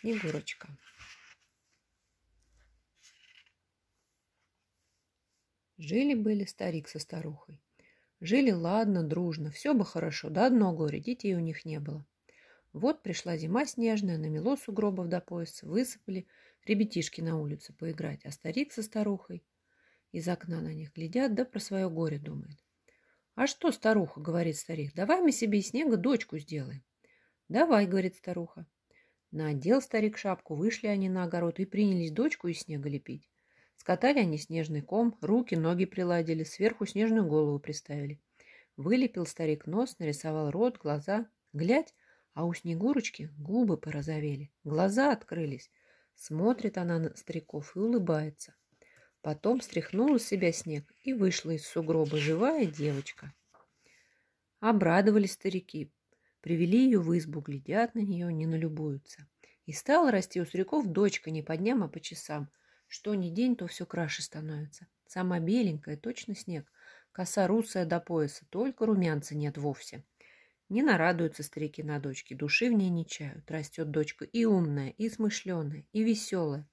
Снегурочка. Жили-были старик со старухой. Жили ладно, дружно, все бы хорошо, да одно горе, детей у них не было. Вот пришла зима снежная, намело сугробов до пояса, высыпали ребятишки на улице поиграть, а старик со старухой из окна на них глядят, да про свое горе думает. «А что, старуха, — говорит старик, — давай мы себе из снега дочку сделаем». «Давай, — говорит старуха. Надел старик шапку, вышли они на огород и принялись дочку из снега лепить. Скатали они снежный ком, руки, ноги приладили, сверху снежную голову приставили. Вылепил старик нос, нарисовал рот, глаза. Глядь, а у Снегурочки губы порозовели, глаза открылись. Смотрит она на стариков и улыбается. Потом стряхнула с себя снег и вышла из сугроба живая девочка. Обрадовались старики, Привели ее в избу, глядят на нее, не налюбуются. И стала расти у стариков дочка не по дням, а по часам. Что ни день, то все краше становится. Сама беленькая, точно снег. Коса русая до пояса, только румянца нет вовсе. Не нарадуются старики на дочке, души в ней не чают. Растет дочка и умная, и смышленая, и веселая.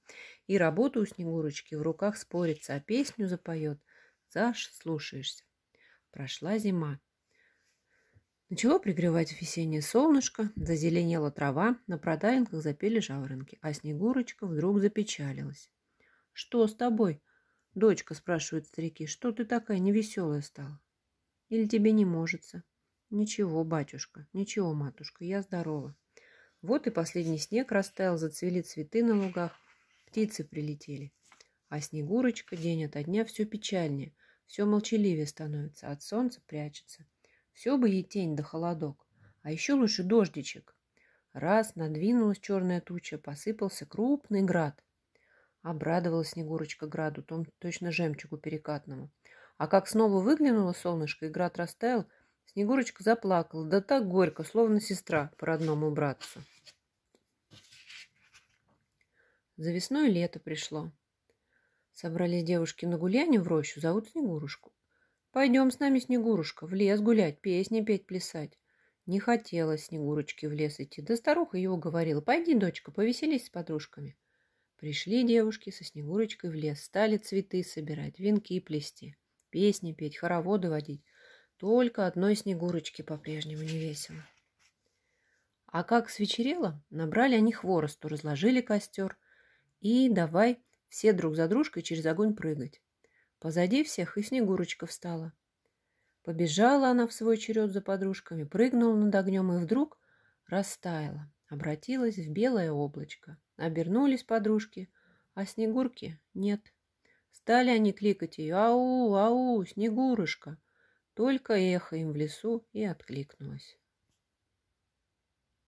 И работу у Снегурочки в руках спорится, а песню запоет. Заш, слушаешься. Прошла зима. Начало пригревать весеннее солнышко, зазеленела трава, на проталинках запели жаворонки, а Снегурочка вдруг запечалилась. «Что с тобой?» — дочка спрашивает старики. «Что ты такая невеселая стала? Или тебе не можется?» «Ничего, батюшка, ничего, матушка, я здорова». Вот и последний снег растаял, зацвели цветы на лугах, птицы прилетели. А Снегурочка день ото дня все печальнее, все молчаливее становится, от солнца прячется. Все бы ей тень да холодок, а еще лучше дождичек. Раз надвинулась черная туча, посыпался крупный град. Обрадовалась Снегурочка граду, том точно жемчугу перекатному. А как снова выглянуло солнышко и град растаял, Снегурочка заплакала, да так горько, словно сестра по родному братцу. За весной лето пришло. Собрались девушки на гулянье в рощу, зовут Снегурушку. Пойдем с нами, Снегурушка, в лес гулять, песни петь, плясать. Не хотелось Снегурочке в лес идти, да старуха ее говорила: Пойди, дочка, повеселись с подружками. Пришли девушки со Снегурочкой в лес, стали цветы собирать, венки плести, песни петь, хороводы водить. Только одной Снегурочке по-прежнему не весело. А как свечерело, набрали они хворосту, разложили костер и давай все друг за дружкой через огонь прыгать. Позади всех и Снегурочка встала. Побежала она в свой черед за подружками, прыгнула над огнем и вдруг растаяла, обратилась в белое облачко. Обернулись подружки, а Снегурки нет. Стали они кликать ее «Ау, ау, Снегурушка!» Только эхо им в лесу и откликнулось.